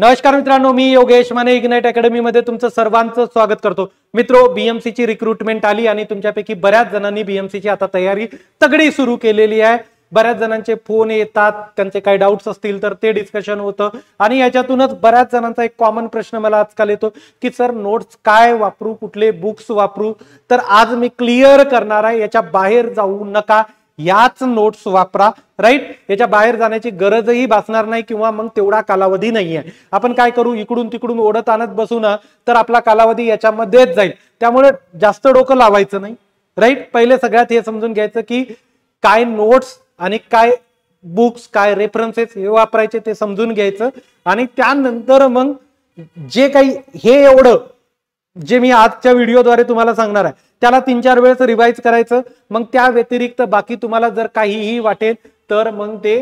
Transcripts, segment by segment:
नमस्कार मित्रांनो मी योगेश माने इग्नाइट अकॅडमीमध्ये तुमचं सर्वांचं स्वागत करतो मित्रो बीएमसीची रिक्रुटमेंट आली आणि तुमच्यापैकी बऱ्याच जणांनी बीएमसीची आता तयारी तगडी सुरू केलेली आहे बऱ्याच जणांचे फोन येतात त्यांचे काही डाऊट्स असतील तर ते डिस्कशन होतं आणि याच्यातूनच बऱ्याच जणांचा एक कॉमन प्रश्न मला आजकाल येतो की सर नोट्स काय वापरू कुठले बुक्स वापरू तर आज मी क्लिअर करणार आहे याच्या बाहेर जाऊ नका याच नोट्स वापरा राईट याच्या बाहेर जाण्याची गरजही भासणार नाही किंवा मग तेवढा कालावधी नाही आहे आपण काय करू इकडून तिकडून ओढत आणत बसू ना तर आपला कालावधी याच्यामध्येच जाईल त्यामुळे जास्त डोकं लावायचं नाही राईट पहिले सगळ्यात हे समजून घ्यायचं की काय नोट्स आणि काय बुक्स काय रेफरन्सेस हे वापरायचे ते समजून घ्यायचं आणि त्यानंतर मग जे काही हे एवढं जे मी आजच्या व्हिडिओद्वारे तुम्हाला सांगणार आहे त्याला तीन चार वेळेस रिवाईज करायचं मग त्या व्यतिरिक्त बाकी तुम्हाला जर काहीही वाटेल तर मग ते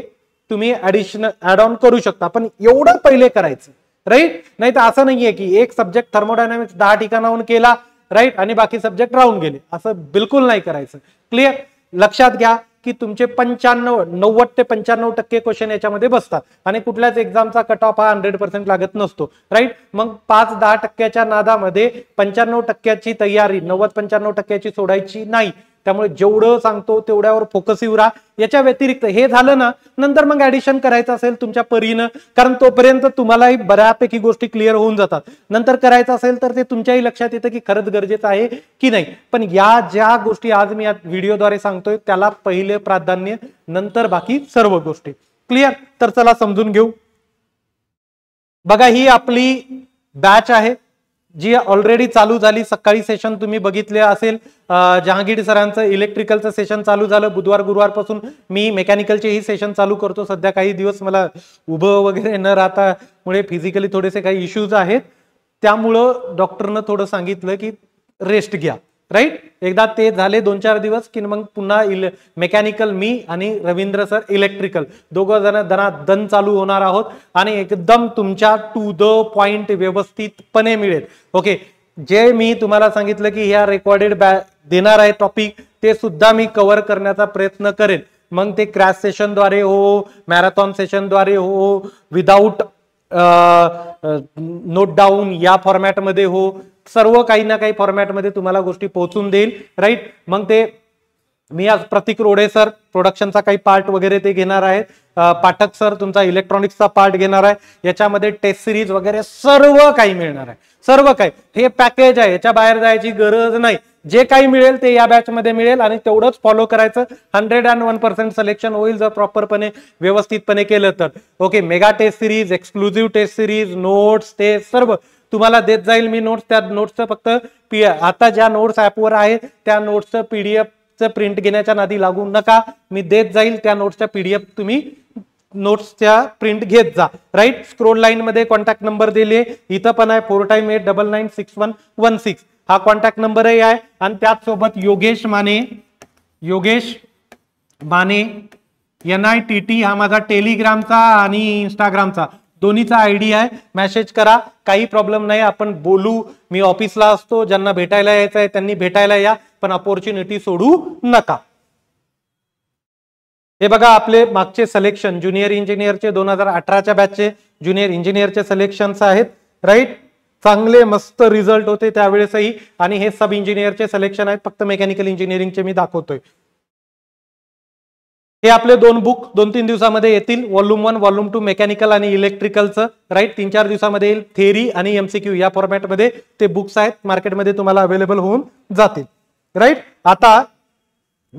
तुम्ही ऍडिशनल ऍड ऑन करू शकता पण एवढं पहिले करायचं राईट नाही तर असं नाहीये की एक सब्जेक्ट थर्मोडायनामिक्स दहा ठिकाणाहून केला राईट आणि बाकी सब्जेक्ट राहून गेले असं बिलकुल नाही करायचं क्लिअर लक्षात घ्या की तुमचे पंच्याण्णव नव्वद ते पंच्याण्णव टक्के क्वेश्चन याच्यामध्ये बसतात आणि कुठल्याच एक्झामचा कट ऑफ हा हंड्रेड पर्सेंट लागत नसतो राईट मग पाच दहा टक्क्याच्या नादामध्ये पंच्याण्णव टक्क्याची तयारी नव्वद पंच्याण्णव टक्क्याची सोडायची नाही त्यामुळे जेवढं सांगतो तेवढ्यावर फोकस येऊ याच्या व्यतिरिक्त हे झालं ना नंतर मग ऍडिशन करायचं असेल तुमच्या परीनं कारण तोपर्यंत तुम्हालाही बऱ्यापैकी गोष्टी क्लिअर होऊन जातात नंतर करायचं असेल तर ते तुमच्याही लक्षात येतं की खरंच गरजेचं आहे की नाही पण या ज्या गोष्टी आज मी या व्हिडिओद्वारे सांगतोय त्याला पहिले प्राधान्य नंतर बाकी सर्व गोष्टी क्लिअर तर चला समजून घेऊ बघा ही आपली बॅच आहे जी ऑलरेडी चालू झाली सकाळी सेशन तुम्ही बघितले असेल जहांगीर सरांचं इलेक्ट्रिकलचं सेशन चालू झालं बुधवार गुरुवारपासून मी मेकॅनिकलचेही सेशन चालू करतो सध्या काही दिवस मला उभं वगैरे न राहता मुळे फिजिकली थोडेसे काही इश्यूज आहेत त्यामुळं डॉक्टरनं थोडं सांगितलं की रेस्ट घ्या राईट एकदा ते झाले दोन चार दिवस की मग पुन्हा इले मेकॅनिकल मी आणि रवींद्र सर इलेक्ट्रिकल दोघं जण दना दन चालू होणार आहोत आणि एकदम तुमच्या टू द पॉइंट व्यवस्थितपणे मिळेल ओके जे मी तुम्हाला सांगितलं की ह्या रेकॉर्डेड बॅ देणार आहे टॉपिक ते सुद्धा मी कव्हर करण्याचा प्रयत्न करेन मग ते क्रॅश सेशनद्वारे हो मॅरेथॉन सेशनद्वारे हो विदाऊट नोट डाऊन या फॉर्मॅटमध्ये हो सर्व काही ना काही फॉर्मॅटमध्ये तुम्हाला गोष्टी पोहोचून देईल राईट मग ते मी आज प्रतीक रोडे सर प्रोडक्शनचा काही पार्ट वगैरे ते घेणार आहेत पाठक सर तुमचा इलेक्ट्रॉनिक्सचा पार्ट घेणार आहे याच्यामध्ये टेस्ट सिरीज वगैरे सर्व काही मिळणार आहे सर्व काही हे पॅकेज आहे याच्या बाहेर जायची गरज नाही जे काही मिळेल ते या बॅचमध्ये मिळेल आणि तेवढंच फॉलो करायचं hundred and one percent selection होईल जर प्रॉपरपणे व्यवस्थितपणे केलं तर okay mega test series exclusive test series notes ते सर्व तुम्हाला देत जाईल मी नोट्स त्या नोट्सचं फक्त पी आता ज्या नोट्स ॲपवर आहे त्या नोट्सचं पीडीएफचं प्रिंट घेण्याच्या नादी लागू नका मी देत जाईल त्या नोट्सच्या पीडीएफ तुम्ही नोट्सच्या प्रिंट घेत जा राईट स्क्रोल लाईनमध्ये कॉन्टॅक्ट नंबर दिले इथं पण आहे four time eight double nine six one one six हा कॉन्टॅक्ट नंबरही आहे आणि त्याचसोबत Yogesh Mane Yogesh Mane N I T T हा माझा टेलिग्रामचा आणि इंस्टाग्रामचा दोन्हीचा आयडिया आहे मेसेज करा काही प्रॉब्लेम नाही आपण बोलू मी ऑफिसला असतो ज्यांना भेटायला यायचं आहे त्यांनी भेटायला या पण अपॉर्च्युनिटी सोडू नका हे बघा आपले मागचे सिलेक्शन ज्युनियर इंजिनियरचे दोन हजार अठराच्या बॅचचे ज्युनियर इंजिनियरचे सिलेक्शन आहेत राईट चांगले मस्त रिझल्ट होते त्यावेळेसही आणि हे सब इंजिनियरचे सिलेक्शन आहेत फक्त मेकॅनिकल इंजिनिअरिंगचे मी दाखवतोय हे आपले दोन बुक दोन तीन दिवसामध्ये येतील volume one volume two mechanical आणि इलेक्ट्रिकलचं राईट तीन चार दिवसामध्ये येईल थेरी आणि एमसीक्यू या फॉर्मॅटमध्ये ते बुक्स आहेत मार्केटमध्ये तुम्हाला अवेलेबल होऊन जातील राईट आता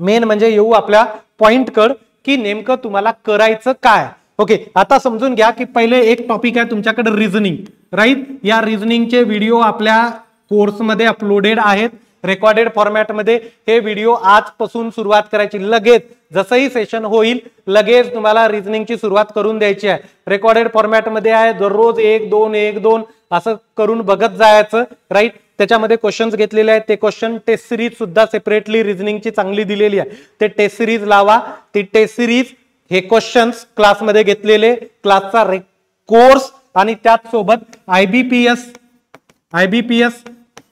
मेन म्हणजे येऊ आपल्या पॉइंट कड की नेमकं तुम्हाला करायचं काय ओके आता समजून घ्या की पहिले एक टॉपिक आहे तुमच्याकडे रिझनिंग राईट या रिझनिंगचे व्हिडिओ आपल्या कोर्समध्ये अपलोडेड आहेत रेकॉर्डेड फॉर्मॅटमध्ये हे व्हिडिओ आजपासून सुरुवात करायची लगेच जसंही सेशन होईल लगेच तुम्हाला रिझनिंगची सुरुवात करून द्यायची आहे रेकॉर्डेड फॉर्मॅटमध्ये आहे दररोज एक दोन एक दोन असं करून बघत जायचं राईट त्याच्यामध्ये क्वेश्चन्स घेतलेले आहेत ते क्वेश्चन टेस्ट सिरीज सुद्धा सेपरेटली रिझनिंगची चांगली दिलेली आहे ते टेस्ट सिरीज लावा ती टेस्ट सिरीज हे क्वेश्चन्स क्लासमध्ये घेतलेले क्लासचा रे कोर्स आणि त्याचसोबत आयबीपीएस आयबीपीएस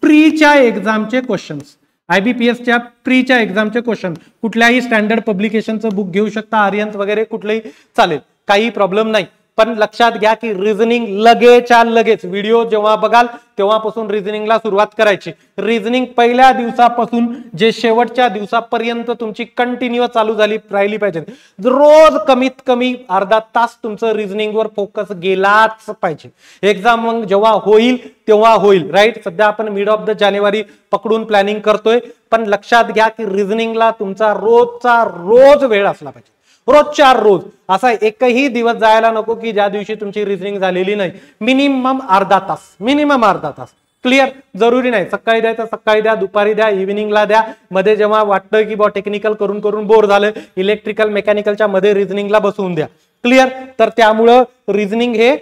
प्रीच्या एक्झामचे क्वेश्चन्स आयबीपीएसच्या प्रीच्या एक्झामचे क्वेश्चन कुठल्याही स्टँडर्ड पब्लिकेशनचं बुक घेऊ शकता आर्यन्स वगैरे कुठलंही चालेल काही प्रॉब्लेम नाही पण लक्षात घ्या की रिझनिंग लगेच्या लगेच व्हिडिओ जेव्हा बघाल तेव्हापासून रिझनिंगला सुरुवात करायची रिझनिंग पहिल्या दिवसापासून जे शेवटच्या दिवसापर्यंत तुमची कंटिन्यू चालू झाली राहिली पाहिजे रोज कमीत कमी अर्धा तास तुमचं वर फोकस गेलाच पाहिजे एक्झाम मग जेव्हा होईल तेव्हा होईल राईट सध्या आपण मिड ऑफ द जानेवारी पकडून प्लॅनिंग करतोय पण लक्षात घ्या की रिझनिंगला तुमचा रोजचा रोज वेळ असला पाहिजे रोज चार रोज असा एकही दिवस जायला नको की ज्या दिवशी तुमची रिझनिंग झालेली नाही मिनिमम अर्धा तास मिनिमम अर्धा तास क्लिअर जरुरी नाही सकाळी द्या तर सकाळी द्या दुपारी द्या इव्हिनिंगला द्या मध्ये जेव्हा वाटतं की बॉ टेक्निकल करून करून बोर झालं इलेक्ट्रिकल मेकॅनिकलच्या मध्ये रिझनिंगला बसवून द्या क्लिअर तर त्यामुळं रिझनिंग हे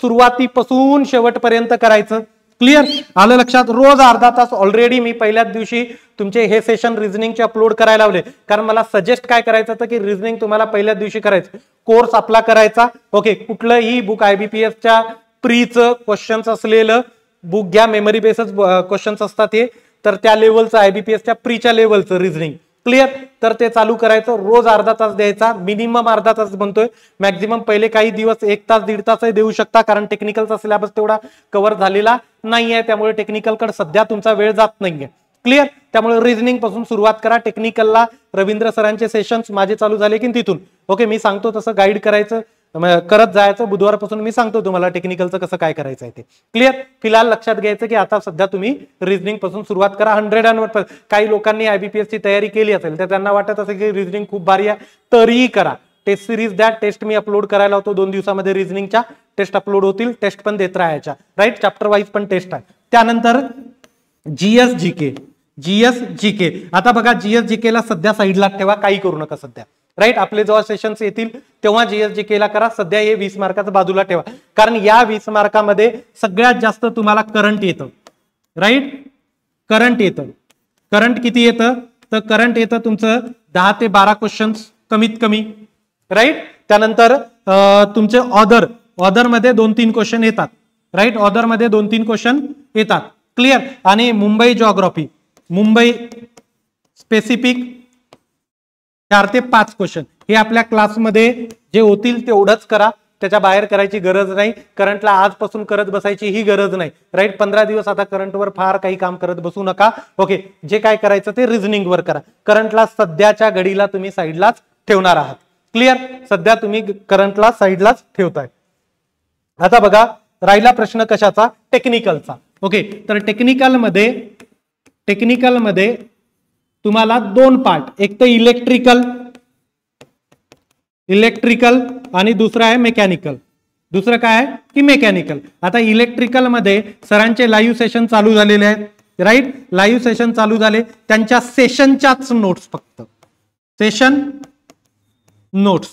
सुरुवातीपासून शेवटपर्यंत करायचं क्लिअर आलं लक्षात रोज अर्धा तास ऑलरेडी मी पहिल्याच दिवशी तुमचे हे सेशन रिझनिंगचे अपलोड करायला लावले कारण मला सजेस्ट काय करायचं होतं की रिझनिंग तुम्हाला पहिल्याच दिवशी करायचं कोर्स आपला करायचा ओके कुठलंही बुक आयबीपीएसच्या प्रीचं क्वेश्चन्स असलेलं बुक घ्या मेमरी बेसच क्वेश्चन्स असतात हे तर त्या लेवलचं आयबीपीएसच्या प्रीच्या लेवलचं रिझनिंग क्लिअर तर ते चालू करायचं रोज अर्धा तास द्यायचा मिनिमम अर्धा तास बनतोय मॅक्झिमम पहिले काही दिवस एक तास दीड तासही देऊ शकता कारण टेक्निकलचा सिलेबस तेवढा कव्हर झालेला नाही आहे त्यामुळे टेक्निकलकडे सध्या तुमचा वेळ जात नाहीये क्लिअर त्यामुळे रिझनिंग पासून सुरुवात करा टेक्निकलला रवींद्र सरांचे सेशन्स माझे चालू झाले की तिथून ओके मी सांगतो तसं गाईड करायचं करत जायचं बुधवारपासून मी सांगतो तुम्हाला टेक्निकलचं कसं काय करायचं आहे ते क्लिअर फिलहाल लक्षात घ्यायचं की आता सध्या तुम्ही रिझनिंग पासून सुरुवात करा हंड्रेड अँड काही लोकांनी आयबीपीएसची तयारी केली असेल तर त्यांना वाटत असेल की रिझनिंग खूप भारी आहे तरीही करा टेस्ट सिरीज द्या टेस्ट मी अपलोड करायला होतो दोन दिवसामध्ये रिझनिंगच्या टेस्ट अपलोड होतील टेस्ट पण देत राहायच्या राईट चॅप्टर वाईज पण टेस्ट आहे त्यानंतर जीएस जीके जीएस जी आता बघा जीएस जीके ला सध्या साईडला ठेवा काही करू नका सध्या राईट आपले जेव्हा सेशन्स येतील तेव्हा जीके ला करा सध्या हे वीस मार्काचं बाजूला ठेवा कारण या वीस मार्कामध्ये सगळ्यात जास्त तुम्हाला करंट येतं राईट करंट येतं करंट किती येतं तर करंट येतं तुमचं दहा ते बारा क्वेश्चन्स कमीत कमी राईट त्यानंतर तुमचे ऑदर ऑदरमध्ये दोन तीन क्वेश्चन येतात राईट ऑदरमध्ये दोन तीन क्वेश्चन येतात क्लिअर आणि मुंबई जॉग्रॉफी मुंबई स्पेसिफिक चार ते पाच क्वेश्चन हे आपल्या क्लासमध्ये जे होतील तेवढंच करा त्याच्या बाहेर करायची गरज नाही करंटला आजपासून करत बसायची ही गरज नाही राईट पंधरा दिवस आता करंटवर फार काही काम करत बसू नका ओके जे काय करायचं ते रिझनिंगवर करा करंटला सध्याच्या घडीला तुम्ही साईडलाच ठेवणार आहात क्लिअर सध्या तुम्ही करंटला साईडलाच ठेवताय आता बघा राहिला प्रश्न कशाचा टेक्निकलचा ओके तर टेक्निकलमध्ये टेक्निकलमध्ये तुम्हाला दोन पार्ट एक तर इलेक्ट्रिकल इलेक्ट्रिकल आणि दुसरं आहे मेकॅनिकल दुसरं काय आहे की मेकॅनिकल आता इलेक्ट्रिकलमध्ये सरांचे लाईव्ह सेशन चालू झालेले आहेत राईट लाईव्ह सेशन चालू झाले त्यांच्या सेशनच्याच नोट्स फक्त सेशन नोट्स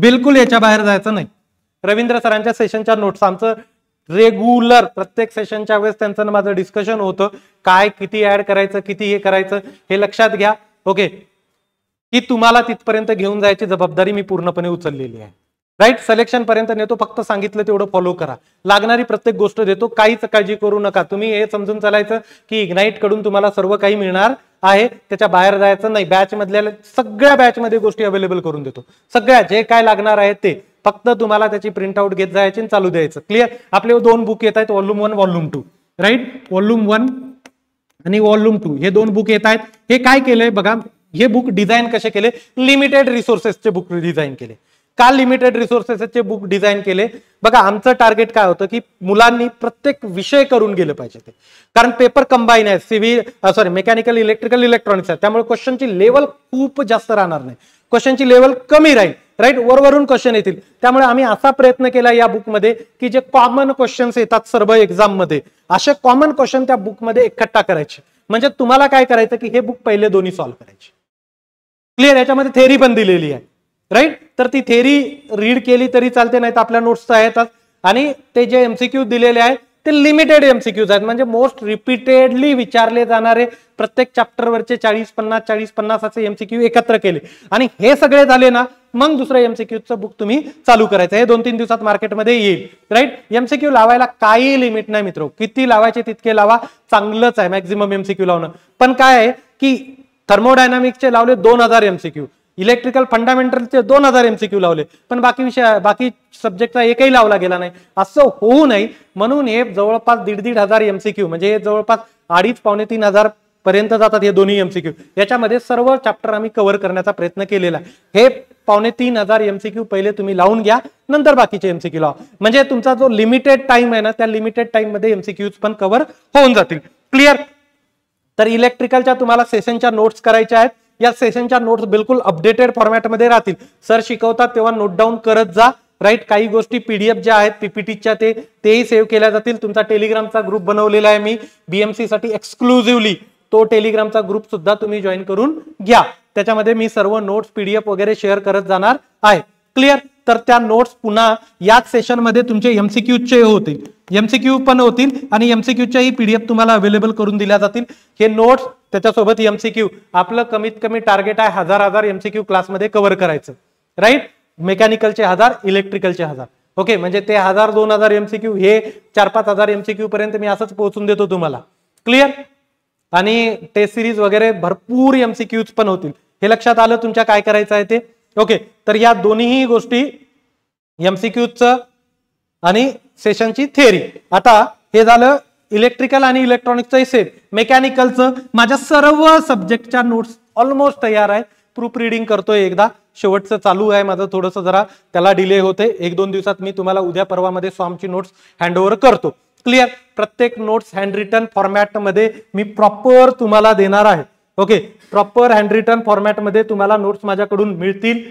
बिलकुल याच्या बाहेर जायचं नाही रवींद्र सरांच्या सेशनच्या नोट्स आमचं रेग्युलर प्रत्येक सेशनच्या वेळेस त्यांचं माझं डिस्कशन होतं काय किती ऍड करायचं किती हे करायचं हे लक्षात घ्या ओके की तुम्हाला तिथपर्यंत घेऊन जायची जबाबदारी मी पूर्णपणे उचललेली आहे राईट सिलेक्शन पर्यंत नेतो फक्त सांगितलं तेवढं फॉलो करा लागणारी प्रत्येक गोष्ट देतो काहीच काळजी करू नका तुम्ही हे समजून चालायचं की इग्नाईट कडून तुम्हाला सर्व काही मिळणार आहे त्याच्या बाहेर जायचं नाही बॅच मधल्या सगळ्या बॅच मध्ये गोष्टी अवेलेबल करून देतो सगळ्या जे काय लागणार आहे ते फक्त तुम्हाला त्याची प्रिंट आउट घेत जायची आणि चालू द्यायचं क्लिअर आपले दोन बुक येत आहेत volume one volume two right volume one आणि व्हॉल्यूम टू हे दोन बुक येत आहेत हे काय केलंय बघा हे बुक डिझाईन कसे केले लिमिटेड रिसोर्सेसचे बुक डिझाईन केले का लिमिटेड रिसोर्सेसचे बुक डिझाईन केले बघा आमचं टार्गेट काय होतं की मुलांनी प्रत्येक विषय करून गेले पाहिजे ते कारण पेपर कंबाईन आहे civil sorry mechanical electrical electronics आहे त्यामुळे क्वेश्चनची लेवल खूप जास्त राहणार नाही क्वेश्चनची लेवल कमी राहील राईट वरवरून क्वेश्चन येतील त्यामुळे आम्ही असा प्रयत्न केला या बुकमध्ये की जे कॉमन क्वेश्चन्स येतात सर्व एक्झाममध्ये असे कॉमन क्वेश्चन त्या बुकमध्ये इकट्ठा करायचे म्हणजे तुम्हाला काय करायचं की हे बुक पहिले दोन्ही सॉल्व्ह करायचे क्लिअर याच्यामध्ये थेरी पण दिलेली आहे राईट तर ती थेरी रीड केली तरी चालते नाहीत आपल्या नोट्स तर येतात आणि ते जे एमसीक्यू दिलेले आहेत ते लिमिटेड एमसीक्यूज आहेत म्हणजे मोस्ट रिपीटेडली विचारले जाणारे प्रत्येक चॅप्टरवरचे चाळीस पन्नास चाळीस पन्नास असे एमसीक्यू एकत्र केले आणि हे सगळे झाले ना मग दुसरं एमसीक्यूचं बुक तुम्ही चालू करायचं हे दोन तीन दिवसात मार्केटमध्ये येईल राईट एमसीक्यू लावायला काही लिमिट नाही मित्र किती लावायचे तितके लावा चांगलंच आहे मॅक्झिमम एमसीक्यू लावणं पण काय आहे की थर्मोडायनामिक्सचे लावले दोन हजार एमसीक्यू इलेक्ट्रिकल फंडामेंटलचे दोन हजार एमसीक्यू लावले पण बाकी विषय बाकी सब्जेक्टचा एकही लावला गेला नाही असं होऊ नये म्हणून हे जवळपास दीड दीड हजार एमसीक्यू म्हणजे हे जवळपास अडीच पावणे तीन हजार पर्यंत जातात हे दोन्ही एमसीक्यू याच्यामध्ये सर्व चॅप्टर आम्ही कव्हर करण्याचा प्रयत्न केलेला आहे हे पावणे तीन हजार एमसीक्यू पहिले तुम्ही लावून घ्या नंतर बाकीचे एमसीक्यू लावा म्हणजे तुमचा जो लिमिटेड टाइम आहे ना त्या लिमिटेड टाइम मध्ये एमसीक्यूज पण कव्हर होऊन जातील क्लिअर तर इलेक्ट्रिकलच्या तुम्हाला सेशनच्या नोट्स करायच्या आहेत या सेशनच्या नोट्स बिलकुल अपडेटेड फॉर्मॅटमध्ये राहतील सर शिकवतात तेव्हा नोट डाऊन करत जा राईट काही गोष्टी पीडीएफ ज्या आहेत पीपीटीच्या ते तेही सेव्ह केल्या जातील तुमचा टेलिग्रामचा ग्रुप बनवलेला आहे मी बीएमसी साठी एक्सक्लुझिव्हली तो टेलिग्रामचा ग्रुप सुद्धा तुम्ही जॉईन करून घ्या त्याच्यामध्ये मी सर्व नोट्स पीडीएफ वगैरे शेअर करत जाणार आहे क्लिअर तर त्या नोट्स पुन्हा याच सेशनमध्ये तुमचे एमसीक्यूचे होतील एमसीक्यू पण होतील आणि ही पीडीएफ तुम्हाला अवेलेबल करून दिल्या जातील हे नोट्स त्याच्यासोबत क्यू आपलं कमीत कमी टार्गेट आहे हजार हजार क्यू क्लासमध्ये कव्हर करायचं राईट मेकॅनिकलचे हजार इलेक्ट्रिकलचे हजार ओके म्हणजे ते हजार दोन हजार एम सी क्यू हे चार पाच हजार एम क्यू पर्यंत मी असंच पोहोचून देतो तुम्हाला क्लिअर आणि टेस्ट सिरीज वगैरे भरपूर क्यूज पण होतील हे लक्षात आलं तुमच्या काय करायचं आहे ते ओके तर या दोन्हीही गोष्टी क्यूजचं आणि सेशनची थेअरी आता हे झालं इलेक्ट्रिकल आणि इलेक्ट्रॉनिकचं सेट मेकॅनिकलचं माझ्या सर्व सब्जेक्टच्या नोट्स ऑलमोस्ट तयार आहे प्रूफ रिडिंग करतोय एकदा शेवटचं चालू आहे माझं थोडंसं जरा त्याला डिले होते एक दोन दिवसात मी तुम्हाला उद्या परवामध्ये स्वामची नोट्स हँडओव्हर करतो क्लिअर प्रत्येक नोट्स हँड रिटर्न फॉर्मॅटमध्ये मी प्रॉपर तुम्हाला देणार आहे ओके प्रॉपर हँड रिटर्न फॉर्मॅटमध्ये तुम्हाला नोट्स माझ्याकडून मिळतील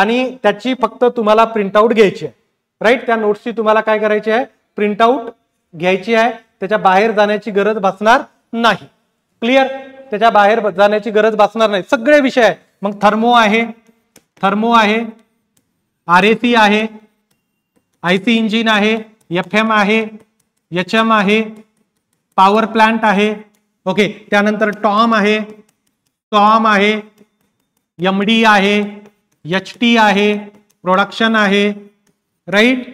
आणि त्याची फक्त तुम्हाला प्रिंटआउट घ्यायची आहे राईट त्या नोट्सची तुम्हाला काय करायची आहे प्रिंट आऊट घ्यायची आहे त्याच्या बाहेर जाण्याची गरज भासणार नाही क्लिअर त्याच्या बाहेर जाण्याची गरज भासणार नाही सगळे विषय आहे मग थर्मो आहे थर्मो आहे आर ए सी आहे आय सी इंजिन आहे एफ एम आहे एच एम आहे पॉवर प्लांट आहे ओके त्यानंतर टॉम आहे टॉम आहे एम डी आहे एच टी आहे प्रोडक्शन आहे राईट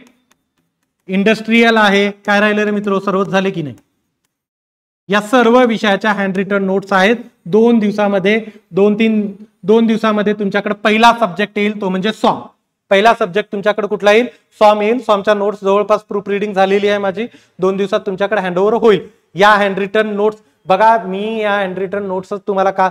इंडस्ट्रीयल आहे काय राहिलं रे मित्र सर्वच झाले की नाही या सर्व विषयाच्या हँड रिटर्न नोट्स आहेत दोन दिवसामध्ये दोन तीन दोन दिवसामध्ये तुमच्याकडे पहिला सब्जेक्ट येईल तो म्हणजे सॉम पहिला सब्जेक्ट तुमच्याकडे कुठला येईल सॉम येईल सॉमच्या नोट्स जवळपास प्रूफ रिडिंग झालेली आहे माझी दोन दिवसात तुमच्याकडे हँडओव्हर होईल या हँड रिटर्न नोट्स बघा मी या हँड रिटर्न नोट्सच तुम्हाला का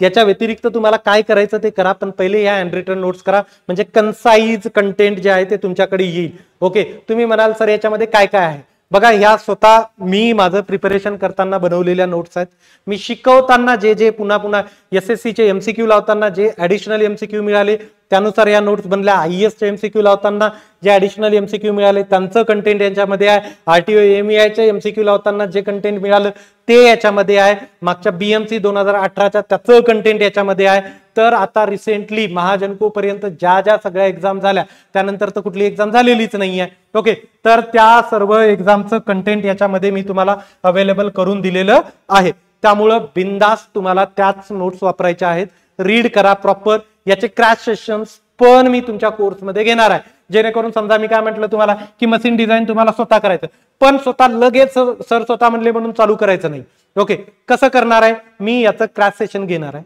त्याच्या व्यतिरिक्त तुम्हाला काय करायचं ते करा पण पहिले या हँड रिटर्न नोट्स करा म्हणजे कन्साईज कंटेंट जे आहे ते तुमच्याकडे येईल ओके तुम्ही म्हणाल सर याच्यामध्ये काय काय आहे बघा ह्या स्वतः मी माझं प्रिपरेशन करताना बनवलेल्या नोट्स आहेत मी शिकवताना जे जे पुन्हा पुन्हा एस एस सीचे एमसीक्यू लावताना जे ऍडिशनल एमसीक्यू मिळाले त्यानुसार या नोट्स बनल्या हायएस्ट एमसीक्यू लावताना जे ॲडिशनल एमसीक्यू मिळाले त्यांचं कंटेंट यांच्यामध्ये आहे आरटीओ एमईआयच्या एमसीक्यू लावताना जे कंटेंट मिळालं ते याच्यामध्ये आहे मागच्या बीएमसी दोन हजार अठराच्या त्याचं कंटेंट याच्यामध्ये आहे तर आता रिसेंटली महाजनकोपर्यंत ज्या ज्या सगळ्या एक्झाम झाल्या त्यानंतर तर कुठली एक्झाम झालेलीच नाही आहे ओके तर त्या सर्व एक्झामचं कंटेंट याच्यामध्ये मी तुम्हाला अवेलेबल करून दिलेलं आहे त्यामुळं बिंदास तुम्हाला त्याच नोट्स वापरायच्या आहेत रीड करा प्रॉपर याचे क्रॅश सेशन्स पण मी तुमच्या कोर्समध्ये घेणार आहे जेणेकरून समजा मी काय म्हटलं तुम्हाला की मशीन डिझाईन तुम्हाला स्वतः करायचं पण स्वतः लगेच सर स्वतः म्हणले म्हणून चालू करायचं नाही ओके कसं करणार आहे मी याचं क्रॅश सेशन घेणार आहे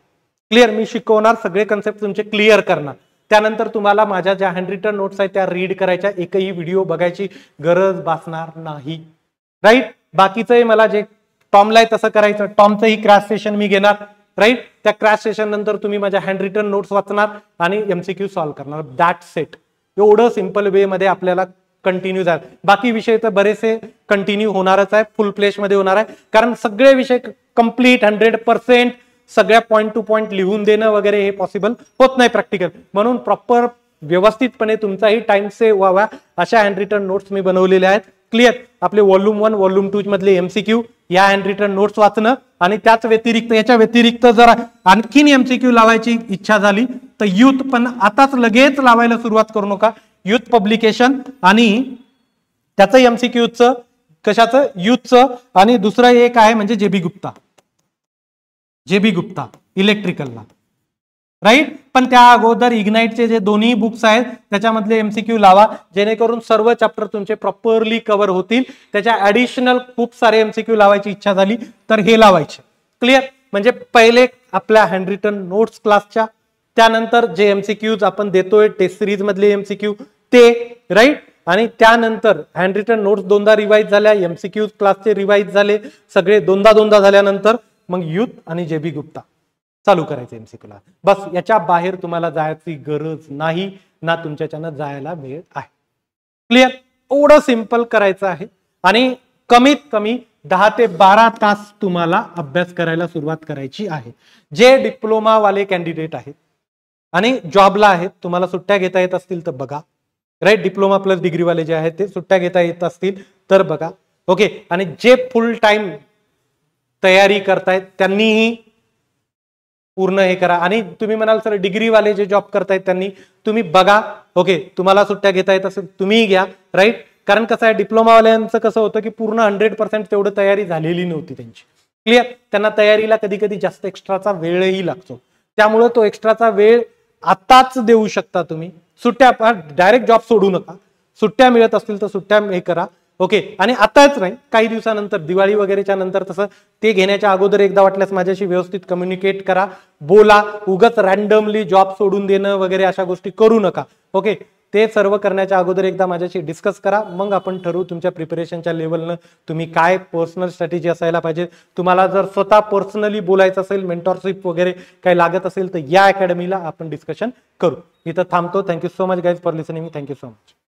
क्लिअर मी शिकवणार सगळे कन्सेप्ट तुमचे क्लिअर करणार त्यानंतर तुम्हाला माझ्या ज्या हँड रिटर्न नोट्स आहेत त्या रीड करायच्या एकही व्हिडिओ बघायची गरज भासणार नाही राईट बाकीचंही मला जे टॉमला आहे तसं करायचं टॉमचंही क्रॅश सेशन मी घेणार राईट त्या क्रॅश सेशन नंतर तुम्ही माझ्या हँड रिटर्न नोट्स वाचणार आणि एमसीक्यू सॉल्व्ह करणार दॅट सेट एवढं सिम्पल वे मध्ये आपल्याला कंटिन्यू झालं बाकी विषय तर बरेचसे कंटिन्यू होणारच आहे फुल मध्ये होणार आहे कारण सगळे विषय कम्प्लीट हंड्रेड पर्सेंट सगळ्या पॉईंट टू पॉईंट लिहून देणं वगैरे हे पॉसिबल होत नाही प्रॅक्टिकल म्हणून प्रॉपर व्यवस्थितपणे तुमचाही टाइम सेव्ह व्हावा अशा हँड रिटर्न नोट्स मी बनवलेल्या आहेत क्लिअर आपले व्हॉल्यूम वन व्हॉल्यूम टू मधले एमसीक्यू या हँड रिटर्न नोट्स वाचणं आणि त्याच व्यतिरिक्त याच्या व्यतिरिक्त जर आणखीन एमसीक्यू लावायची इच्छा झाली तर युथ पण आताच लगेच लावायला सुरुवात करू नका युथ पब्लिकेशन आणि त्याचं एमसीक्यूचं कशाचं युथचं आणि दुसरं एक आहे म्हणजे जेबी गुप्ता जेबी गुप्ता इलेक्ट्रिकलला राईट पण त्या अगोदर इग्नाईटचे जे दोन्ही बुक्स आहेत त्याच्यामधले एमसीक्यू लावा जेणेकरून सर्व चॅप्टर तुमचे प्रॉपरली कव्हर होतील त्याच्या ऍडिशनल खूप सारे एमसीक्यू लावायची इच्छा झाली तर हे लावायचे क्लिअर म्हणजे पहिले आपल्या हँड रिटर्न नोट्स क्लासच्या त्यानंतर जे एमसीक्यूज आपण देतोय टेस्ट सिरीज मधले एमसीक्यू ते राईट आणि त्यानंतर हँड रिटर्न नोट्स दोनदा रिवाईज झाल्या एमसीक्यूज क्लासचे रिवाईज झाले सगळे दोनदा दोनदा झाल्यानंतर मग युथ आणि जेबी गुप्ता चालू करायचं एमसीक्यूला बस याच्या बाहेर तुम्हाला जायची गरज नाही ना तुमच्या जायला वेळ आहे क्लिअर एवढं सिम्पल करायचं आहे आणि कमीत कमी दहा ते बारा तास तुम्हाला अभ्यास करायला सुरुवात करायची आहे जे डिप्लोमावाले कॅन्डिडेट आहेत आणि जॉबला आहेत तुम्हाला सुट्ट्या घेता येत असतील तर बघा राईट डिप्लोमा प्लस डिग्रीवाले जे आहेत ते सुट्ट्या घेता येत असतील तर बघा ओके आणि जे फुल टाइम तयारी करतायत त्यांनीही पूर्ण हे करा आणि तुम्ही म्हणाल सर डिग्रीवाले जे जॉब करतायत त्यांनी तुम्ही बघा ओके तुम्हाला सुट्ट्या घेता येत असेल तुम्ही घ्या राईट कारण कसं आहे डिप्लोमावाल्यांचं कसं होतं की पूर्ण हंड्रेड पर्सेंट तेवढं तयारी झालेली नव्हती त्यांची क्लिअर त्यांना तयारीला कधी कधी जास्त एक्स्ट्राचा वेळही लागतो त्यामुळं तो एक्स्ट्राचा वेळ आताच देऊ शकता तुम्ही सुट्ट्या डायरेक्ट जॉब सोडू नका सुट्ट्या मिळत असतील तर सुट्ट्या हे करा ओके आणि आताच नाही काही दिवसानंतर दिवाळी वगैरेच्या नंतर तसं ते घेण्याच्या अगोदर एकदा वाटल्यास माझ्याशी व्यवस्थित कम्युनिकेट करा बोला उगाच रॅन्डमली जॉब सोडून देणं वगैरे अशा गोष्टी करू नका ओके ते सर्व करण्याच्या अगोदर एकदा माझ्याशी डिस्कस करा मग आपण ठरवू तुमच्या प्रिपरेशनच्या लेवलनं तुम्ही काय पर्सनल स्ट्रॅटेजी असायला पाहिजे तुम्हाला जर स्वतः पर्सनली बोलायचं असेल मेंटॉरशिप वगैरे काही लागत असेल तर या अकॅडमीला आपण डिस्कशन करू इथं थांबतो thank you so much guys for listening thank you so much